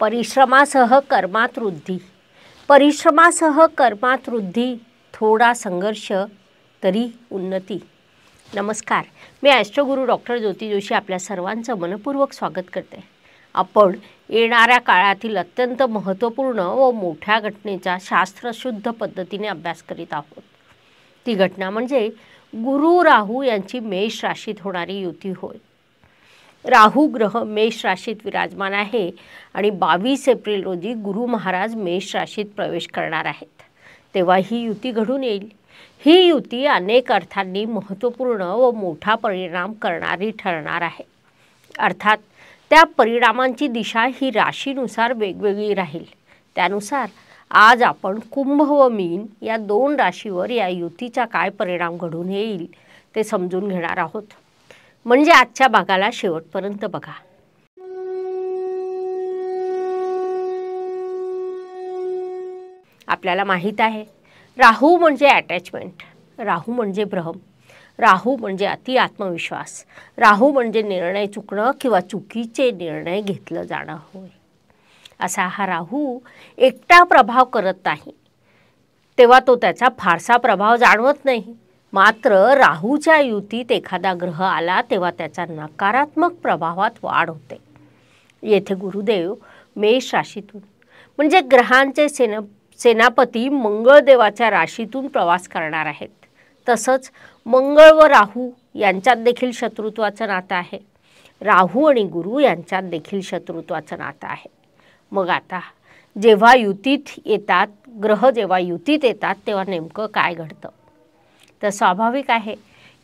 परिश्रमासह कर्मात वृद्धी परिश्रमासह कर्मात वृद्धी थोडा संघर्ष तरी उन्नती नमस्कार मी ॲस्ट्रोगुरू डॉक्टर ज्योती जोशी आपल्या सर्वांचं मनपूर्वक स्वागत करते आपण येणाऱ्या काळातील अत्यंत महत्त्वपूर्ण व मोठ्या घटनेचा शास्त्रशुद्ध पद्धतीने अभ्यास करीत आहोत ती घटना म्हणजे गुरु राहू यांची मेष राशीत होणारी युती होय राहू ग्रह मेष राशीत विराजमान आहे आणि बावीस एप्रिल रोजी गुरु महाराज मेष राशीत प्रवेश करणार आहेत तेव्हा ही युती घडून येईल ही युती अनेक अर्थांनी महत्त्वपूर्ण व मोठा परिणाम करणारी ठरणार आहे अर्थात त्या परिणामांची दिशा ही राशीनुसार वेगवेगळी राहील त्यानुसार आज आपण कुंभ व मीन या दोन राशीवर या युतीचा काय परिणाम घडून येईल ते समजून घेणार आहोत म्हणजे आजच्या भागाला शेवटपर्यंत बघा आपल्याला माहीत आहे राहू म्हणजे अटॅचमेंट राहू म्हणजे भ्रम राहू म्हणजे अति आत्मविश्वास राहू म्हणजे निर्णय चुकणं किंवा चुकीचे निर्णय घेतलं जाणं होय असा हा राहू एकटा प्रभाव करत नाही तेव्हा तो त्याचा फारसा प्रभाव जाणवत नाही मात्र राहूच्या युतीत एखादा ग्रह आला तेव्हा त्याचा नकारात्मक प्रभावात वाढ होते येथे गुरुदेव मेष राशीतून म्हणजे ग्रहांचे सेना सेनापती मंगळदेवाच्या राशीतून प्रवास करणार आहेत तसंच मंगळ व राहू यांच्यात देखील शत्रुत्वाचं नातं आहे राहू आणि गुरु यांच्यात देखील शत्रुत्वाचं नातं आहे मग आता जेव्हा युतीत येतात ग्रह जेव्हा युतीत येतात तेव्हा नेमकं काय घडतं तर स्वाभाविक आहे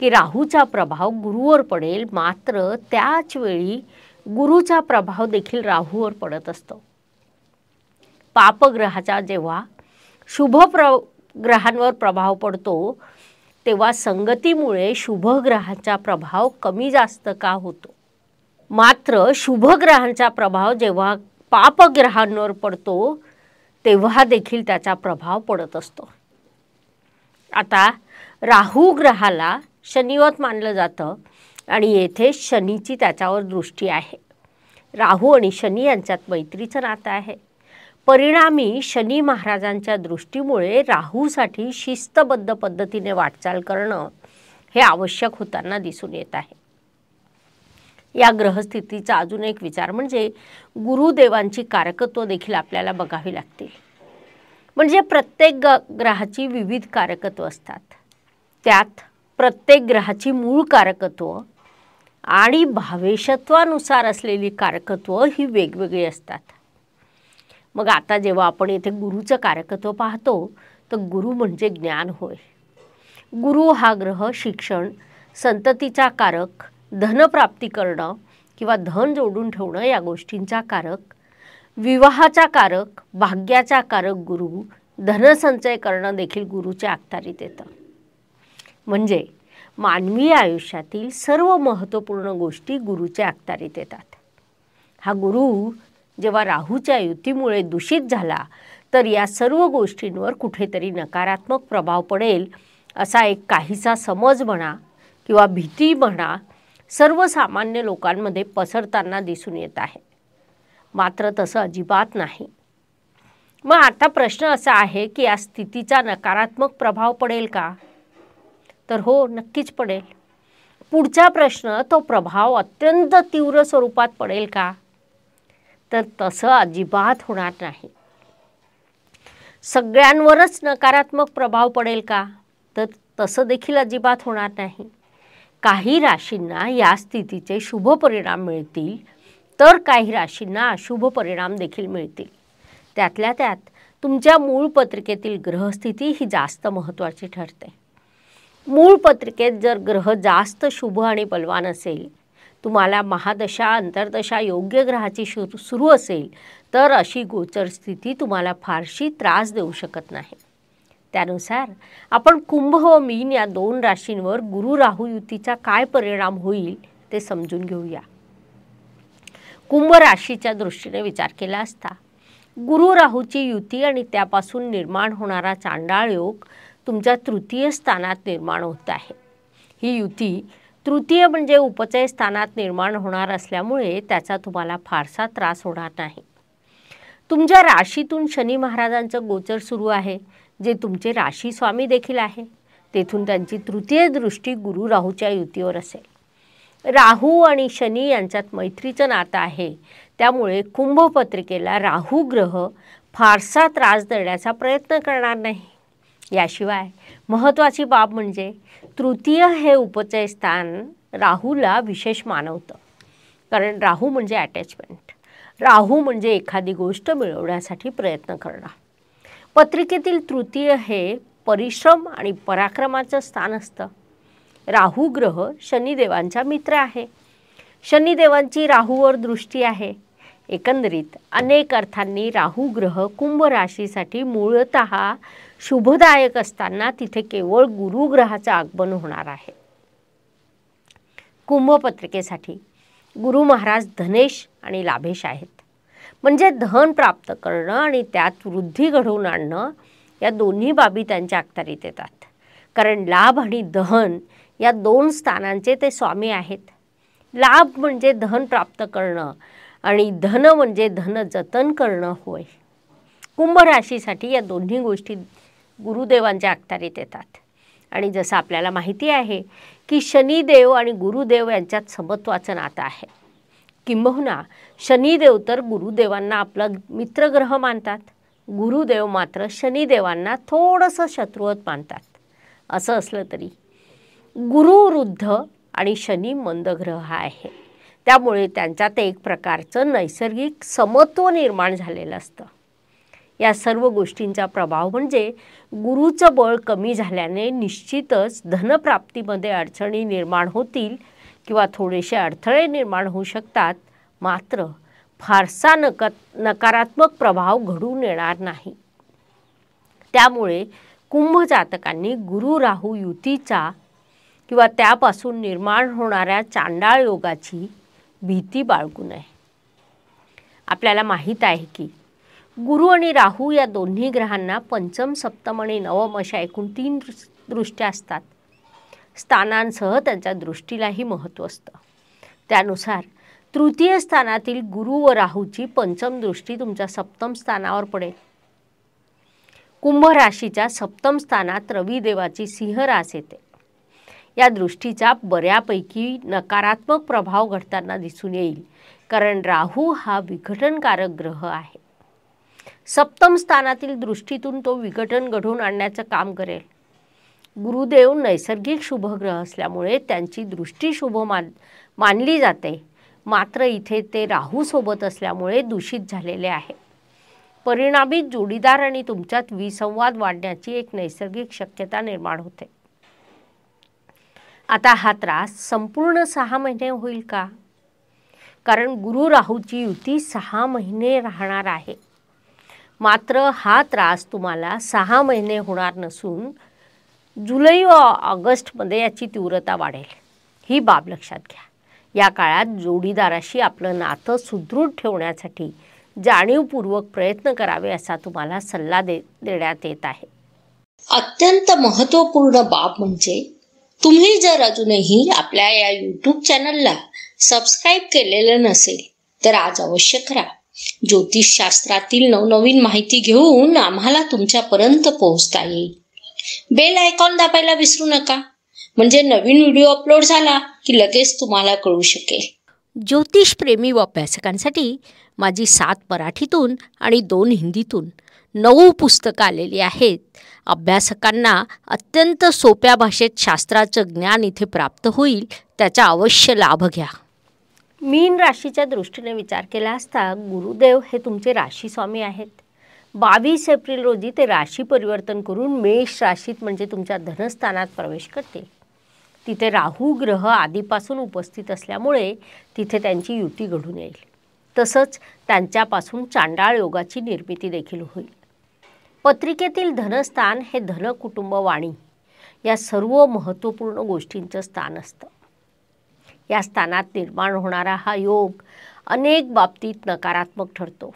की राहूचा प्रभाव गुरुवर पडेल मात्र त्याच वेळी गुरुचा प्रभाव देखील राहूवर पडत असतो पापग्रहाचा जेव्हा शुभ प्र ग्रहांवर प्रभाव पडतो तेव्हा संगतीमुळे शुभ प्रभाव कमी जास्त का होतो मात्र शुभ ग्रहांचा प्रभाव जेव्हा पापग्रहांवर पडतो तेव्हा देखील त्याचा प्रभाव पडत असतो आता राहू ग्रहाला शनिवत मानलं जातं आणि येथे शनीची त्याच्यावर दृष्टी आहे राहू आणि शनी यांच्यात मैत्रीचं नातं आहे परिणामी शनी महाराजांच्या दृष्टीमुळे राहूसाठी शिस्तबद्ध पद्धतीने वाटचाल करणं हे आवश्यक होताना दिसून येत आहे या ग्रहस्थितीचा अजून एक विचार म्हणजे गुरुदेवांची कारकत्व देखील आपल्याला बघावी लागतील म्हणजे प्रत्येक ग ग्रहाची विविध कारकत्व असतात त्यात प्रत्येक ग्रहाची मूळ कारकत्व आणि भावेशत्वानुसार असलेली कारकत्व ही वेगवेगळी असतात मग आता जेव्हा आपण येथे गुरुचं कारकत्व पाहतो तर गुरु म्हणजे ज्ञान होय गुरु हा ग्रह शिक्षण संततीचा कारक धनप्राप्ती करणं किंवा धन जोडून ठेवणं या गोष्टींचा कारक विवाहाचा कारक भाग्याचा कारक गुरु धनसंचय करणं देखील गुरुच्या आखतारीत येतं म्हणजे मानवी आयुष्यातील सर्व महत्त्वपूर्ण गोष्टी गुरुच्या अखत्यारीत येतात हा गुरु जेव्हा राहूच्या युतीमुळे दूषित झाला तर या सर्व गोष्टींवर कुठेतरी नकारात्मक प्रभाव पडेल असा एक काहीसा समज म्हणा किंवा भीती म्हणा सर्वसामान्य लोकांमध्ये पसरताना दिसून येत आहे मात्र तसं अजिबात नाही मग आता प्रश्न असा आहे की या स्थितीचा नकारात्मक प्रभाव पडेल का तर हो नक्कीच पडेल पुढचा प्रश्न तो प्रभाव अत्यंत तीव्र स्वरूपात पडेल का तर तसं अजिबात होणार नाही सगळ्यांवरच नकारात्मक प्रभाव पडेल का तर तसं देखील अजिबात होणार नाही काही राशींना या स्थितीचे शुभ परिणाम मिळतील तर काही राशींना अशुभ परिणाम देखील मिळतील त्यातल्या त्यात तुमच्या मूळ पत्रिकेतील ग्रहस्थिती ही जास्त महत्त्वाची ठरते मूळ पत्रिकेत जर ग्रह जास्त शुभ आणि बलवान असेल तुम्हाला महादशा अंतर्दशा योग्य ग्रहाची सुरू असेल तर अशी गोचर स्थिती तुम्हाला फारशी त्रास देऊ शकत नाही त्यानुसार आपण कुंभ व मीन या दोन राशींवर गुरु राहू युतीचा काय परिणाम होईल ते समजून घेऊया कुंभ राशीच्या दृष्टीने विचार केला असता गुरु राहूची युती आणि त्यापासून निर्माण होणारा चांडाळ योग तुमच्या तृतीय स्थानात निर्माण होत आहे ही युती तृतीय म्हणजे उपचय स्थानात निर्माण होणार असल्यामुळे त्याचा तुम्हाला फारसा त्रास होणार नाही तुमच्या राशीतून शनी महाराजांचं गोचर सुरू आहे जे तुमचे राशी स्वामी देखील आहे तेथून त्यांची तृतीय दृष्टी गुरु राहूच्या युतीवर असेल राहू आणि शनी यांच्यात मैत्रीचं नातं आहे त्यामुळे कुंभपत्रिकेला राहू ग्रह फारसा त्रास देण्याचा प्रयत्न करणार नाही याशिवाय महत्त्वाची बाब म्हणजे तृतीय हे उपचय स्थान राहूला विशेष मानवतं कारण राहू म्हणजे अटॅचमेंट राहू म्हणजे एखादी गोष्ट मिळवण्यासाठी प्रयत्न करणं पत्रिकेतील तृतीय हे परिश्रम आणि पराक्रमाचं स्थान असतं राहू ग्रह शनिदेवांचा मित्र आहे शनिदेवांची राहूवर दृष्टी आहे एकंदरीत अनेक अर्थांनी राहू ग्रह कुंभ राशीसाठी मूळत शुभदायक असताना तिथे केवळ गुरुग्रहाचं आगमन होणार आहे कुंभपत्रिकेसाठी गुरु महाराज धनेश आणि लाभेश आहेत म्हणजे धन प्राप्त करणं आणि त्यात वृद्धी घडवून आणणं या दोन्ही बाबी त्यांच्या अखत्यारीत येतात कारण लाभ आणि दहन या दोन स्थानांचे ते स्वामी आहेत लाभ म्हणजे धन प्राप्त करणं आणि धन म्हणजे धन जतन करणं होय कुंभ राशीसाठी या दोन्ही गोष्टी गुरुदेवांच्या अखत्यारीत येतात आणि जसं आपल्याला माहिती आहे की शनिदेव आणि गुरुदेव यांच्यात समत्वाचं नातं आहे किंबहुना शनिदेव तर गुरुदेवांना आपला मित्रग्रह मानतात गुरुदेव मात्र शनिदेवांना थोडंसं शत्रुवत मानतात असं असलं तरी गुरु वृद्ध आणि शनी मंदग्रह हा आहे त्यामुळे त्यांच्यात एक प्रकारचं नैसर्गिक समत्व निर्माण झालेलं असतं या सर्व गोष्टींचा प्रभाव म्हणजे गुरुचं बळ कमी झाल्याने निश्चितच धनप्राप्तीमध्ये अडचणी निर्माण होतील किंवा थोडेसे अडथळे निर्माण होऊ शकतात मात्र फारसा नक नकारात्मक प्रभाव घडून येणार नाही त्यामुळे कुंभ जातकांनी गुरु राहू युतीचा किंवा त्यापासून निर्माण होणाऱ्या चांडाळ योगाची भीती बाळगू नये आपल्याला माहीत आहे की गुरु आणि राहू या दोन्ही ग्रहांना पंचम सप्तम आणि नवम अशा एकूण तीन दृष्ट्या असतात स्थानांसह त्यांच्या दृष्टीलाही महत्त्व असतं त्यानुसार तृतीय स्थानातील गुरु व राहूची पंचम दृष्टी तुमच्या सप्तम स्थानावर पडेल कुंभ राशीच्या सप्तम स्थानात रविदेवाची सिंहरास येते या दृष्टीचा बऱ्यापैकी नकारात्मक प्रभाव घडताना दिसून येईल कारण राहू हा विघटनकारक ग्रह आहे सप्तम स्थानातील दृष्टीतून तो विघटन घडवून आणण्याचं काम करेल गुरुदेव नैसर्गिक शुभग्रह असल्यामुळे त्यांची दृष्टी शुभ मान मानली जाते मात्र इथे ते राहू सोबत असल्यामुळे दूषित झालेले आहे परिणामी जोडीदार आणि तुमच्यात विसंवाद वाढण्याची एक नैसर्गिक शक्यता निर्माण होते आता हा त्रास संपूर्ण सहा महिने होईल का कारण गुरु राहूची युती सहा महिने राहणार आहे मात्र हा त्रास तुम्हाला सहा महिने होणार नसून जुलै व ऑगस्टमध्ये याची तीव्रता वाढेल ही बाब लक्षात घ्या या काळात जोडीदाराशी आपलं नातं सुदृढ ठेवण्यासाठी जाणीवपूर्वक प्रयत्न करावे असा तुम्हाला सल्ला दे देण्यात येत आहे अत्यंत महत्त्वपूर्ण बाब म्हणजे तुम्ही जर अजूनही आपल्या या यूट्यूब चॅनलला सबस्क्राईब केलेलं नसेल तर आज अवश्य करा ज्योतिषशास्त्रातील नवनवीन माहिती घेऊन आम्हाला तुमच्यापर्यंत पोहोचता येईल बेल आयकॉन दाबायला विसरू नका म्हणजे नवीन व्हिडिओ अपलोड झाला की लगेच तुम्हाला कळू शकेल प्रेमी व अभ्यासकांसाठी माझी सात मराठीतून आणि दोन हिंदीतून नऊ पुस्तकं आलेली आहेत अभ्यासकांना अत्यंत सोप्या भाषेत शास्त्राचं ज्ञान इथे प्राप्त होईल त्याचा अवश्य लाभ घ्या मीन राशीच्या दृष्टीने विचार केला असता गुरुदेव हे तुमचे राशी स्वामी आहेत बावीस एप्रिल रोजी ते राशी परिवर्तन करून मेष राशीत म्हणजे तुमच्या धनस्थानात प्रवेश करतील तिथे राहू ग्रह आधीपासून उपस्थित असल्यामुळे तिथे त्यांची युती घडून येईल तसंच त्यांच्यापासून चांडाळ योगाची निर्मिती देखील होईल पत्रिकेतील धनस्थान हे धनकुटुंब वाणी या सर्व महत्त्वपूर्ण गोष्टींचं स्थान असतं या स्थानात निर्माण होणारा हा योग अनेक बाबतीत नकारात्मक ठरतो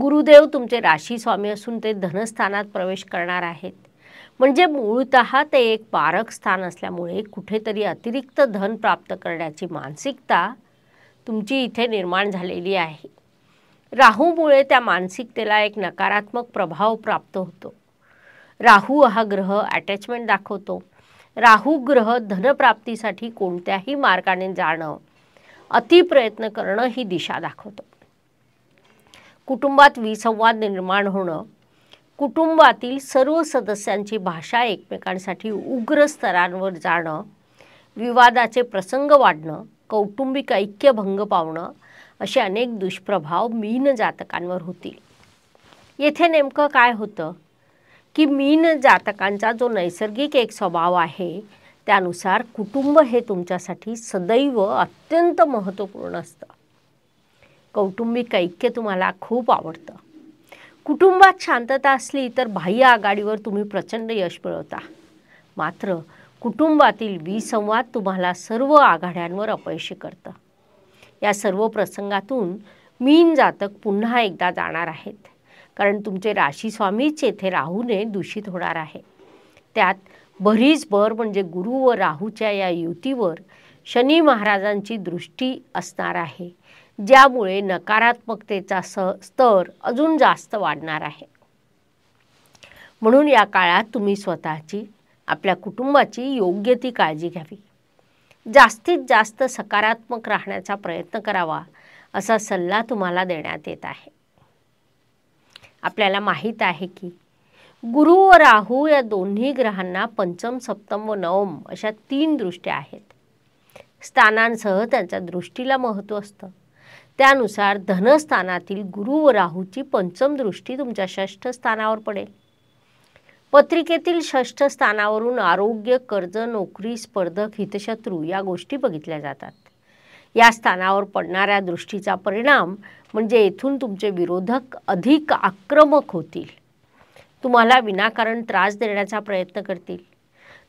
गुरुदेव तुमचे राशी स्वामी असून ते धनस्थानात प्रवेश करणार आहेत म्हणजे मूळत ते एक पारक स्थान असल्यामुळे कुठेतरी अतिरिक्त धन प्राप्त करण्याची मानसिकता तुमची इथे निर्माण झालेली आहे राहूमुळे त्या मानसिकतेला एक नकारात्मक प्रभाव प्राप्त होतो राहू हा ग्रह अटॅचमेंट दाखवतो राहू ग्रह धनप्राप्तीसाठी कोणत्याही मार्गाने जाणं प्रयत्न करणं ही दिशा दाखवतं कुटुंबात विसंवाद निर्माण होणं कुटुंबातील सर्व सदस्यांची भाषा एकमेकांसाठी उग्र स्तरांवर जाणं विवादाचे प्रसंग वाढणं कौटुंबिक ऐक्य भंग पावणं असे अनेक दुष्प्रभाव मीन जातकांवर होतील येथे नेमकं काय होतं की मीन जातकांचा जो नैसर्गिक एक स्वभाव आहे त्यानुसार कुटुंब हे तुमच्यासाठी सदैव अत्यंत महत्त्वपूर्ण असतं कौटुंबिक ऐक्य तुम्हाला खूप आवडतं कुटुंबात शांतता असली तर बाह्य आघाडीवर तुम्ही प्रचंड यश मिळवता मात्र कुटुंबातील विसंवाद तुम्हाला सर्व आघाड्यांवर अपयशी करतं या सर्व प्रसंगातून मीन जातक पुन्हा एकदा जाणार आहेत कारण तुमचे राशी स्वामीच येथे राहूने दूषित होणार आहे त्यात बरीच भर म्हणजे गुरु व राहूच्या या युतीवर शनी महाराजांची दृष्टी असणार आहे ज्यामुळे नकारात्मकतेचा स स्तर अजून जास्त वाढणार आहे म्हणून या काळात तुम्ही स्वतःची आपल्या कुटुंबाची योग्य ती काळजी घ्यावी जास्तीत जास्त सकारात्मक राहण्याचा प्रयत्न करावा असा सल्ला तुम्हाला देण्यात येत आहे आपल्याला माहीत आहे की गुरु व राहू या दोन्ही ग्रहांना पंचम सप्तम व नवम अशा तीन दृष्ट्या आहेत स्थानांसह त्यांच्या दृष्टीला महत्त्व असतं त्यानुसार धनस्थानातील गुरु व राहूची पंचम दृष्टी तुमच्या षष्ठ स्थानावर पडेल पत्रिकेतील षष्ठ स्थानावरून आरोग्य कर्ज नोकरी स्पर्धक हितशत्रू या गोष्टी बघितल्या जातात या स्थानावर पडणाऱ्या दृष्टीचा परिणाम म्हणजे येथून तुमचे विरोधक अधिक आक्रमक होतील तुम्हाला विनाकारण त्रास देण्याचा प्रयत्न करतील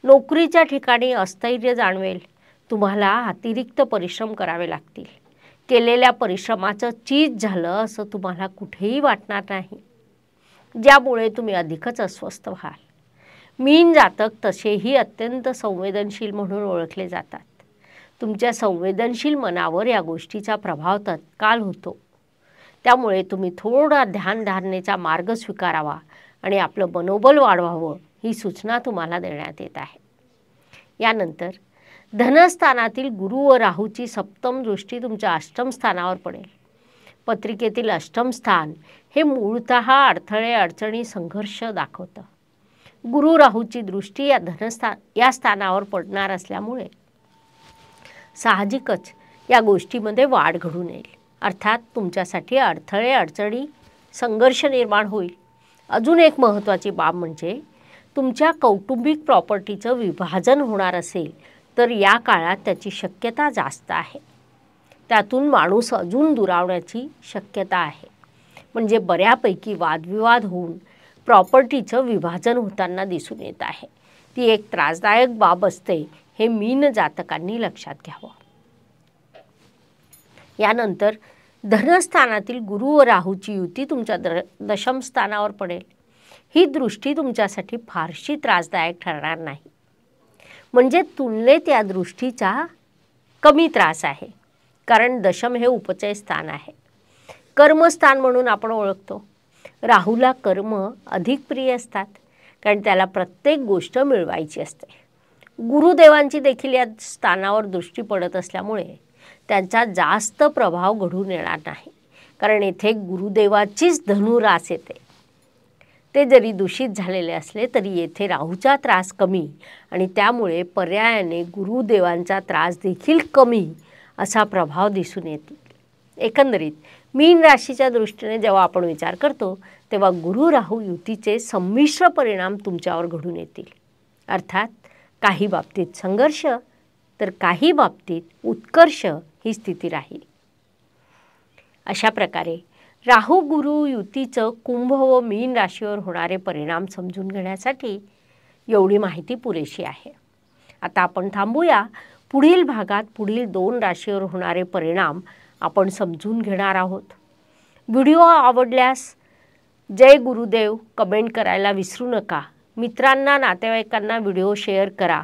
नोकरीच्या ठिकाणी अस्थैर्य जाणवेल तुम्हाला अतिरिक्त परिश्रम करावे लागतील केलेल्या परिश्रमाचं चीज झालं असं तुम्हाला कुठेही वाटणार नाही ज्यामुळे तुम्ही अधिकच अस्वस्थ व्हाल मीन जातक तसेही अत्यंत संवेदनशील म्हणून ओळखले जातात तुमच्या संवेदनशील मनावर या गोष्टीचा प्रभाव तत्काल होतो त्यामुळे तुम्ही थोडा ध्यानधारणेचा मार्ग स्वीकारावा आणि आपलं मनोबल वाढवावं ही सूचना तुम्हाला देण्यात येत आहे यानंतर धनस्थानातील गुरु व राहूची सप्तम दृष्टी तुमच्या अष्टमस्थानावर पडेल पत्रिकेतील अष्टमस्थान हे मूळत अडथळे अडचणी संघर्ष दाखवतं गुरु राहूची दृष्टी या धनस्थान या स्थानावर पडणार असल्यामुळे साहजिकच या गोष्टीमध्ये वाढ घडून येईल अर्थात तुमच्यासाठी अडथळे अडचणी संघर्ष निर्माण होईल अजून एक महत्त्वाची बाब म्हणजे तुमच्या कौटुंबिक प्रॉपर्टीचं विभाजन होणार असेल तर या काळात त्याची शक्यता जास्त आहे त्यातून माणूस अजून दुरावण्याची शक्यता आहे म्हणजे बऱ्यापैकी वादविवाद होऊन प्रॉपर्टीचं विभाजन होताना दिसून येत आहे ती एक त्रासदायक बाब असते हे मीन जातकांनी लक्षात घ्यावं यानंतर धनस्थानातील गुरु व राहूची युती तुमच्या द दशमस्थानावर पडेल ही दृष्टी तुमच्यासाठी फारशी त्रासदायक ठरणार नाही म्हणजे तुलनेत या दृष्टीचा कमी त्रास आहे कारण दशम हे उपचय स्थान आहे कर्मस्थान म्हणून आपण ओळखतो राहूला कर्म अधिक प्रिय असतात कारण त्याला प्रत्येक गोष्ट मिळवायची असते गुरुदेवांची देखील या स्थानावर दृष्टी पडत असल्यामुळे त्यांचा जास्त प्रभाव घडून येणार नाही कारण येथे गुरुदेवाचीच धनुरास येते ते जरी दूषित झालेले असले तरी येथे राहूचा त्रास कमी आणि त्यामुळे पर्यायाने गुरुदेवांचा त्रास देखील कमी असा प्रभाव दिसून येतील एकंदरीत मीन राशीच्या दृष्टीने जेव्हा आपण विचार करतो तेव्हा गुरु राहू युतीचे संमिश्र परिणाम तुमच्यावर घडून येतील अर्थात काही बाबतीत संघर्ष तर काही बाबतीत उत्कर्ष ही स्थिती राहील अशा प्रकारे राहू गुरु युतीचं कुंभ व मीन राशीवर होणारे परिणाम समजून घेण्यासाठी एवढी माहिती पुरेशी आहे आता आपण थांबूया पुढील भागात पुढील दोन राशीवर होणारे परिणाम आपण समजून घेणार आहोत व्हिडिओ आवडल्यास जय गुरुदेव कमेंट करायला विसरू नका मित्रांना नातेवाईकांना व्हिडिओ शेअर करा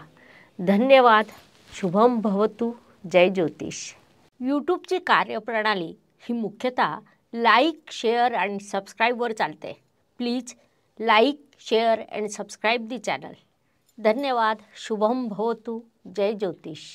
धन्यवाद शुभम भवतु जय ज्योतिष यूट्यूबची कार्यप्रणाली ही मुख्यतः लाईक शेअर अँड सबस्क्राईबवर चालते please like share and subscribe the channel धन्यवाद शुभम भवतु जय ज्योतिष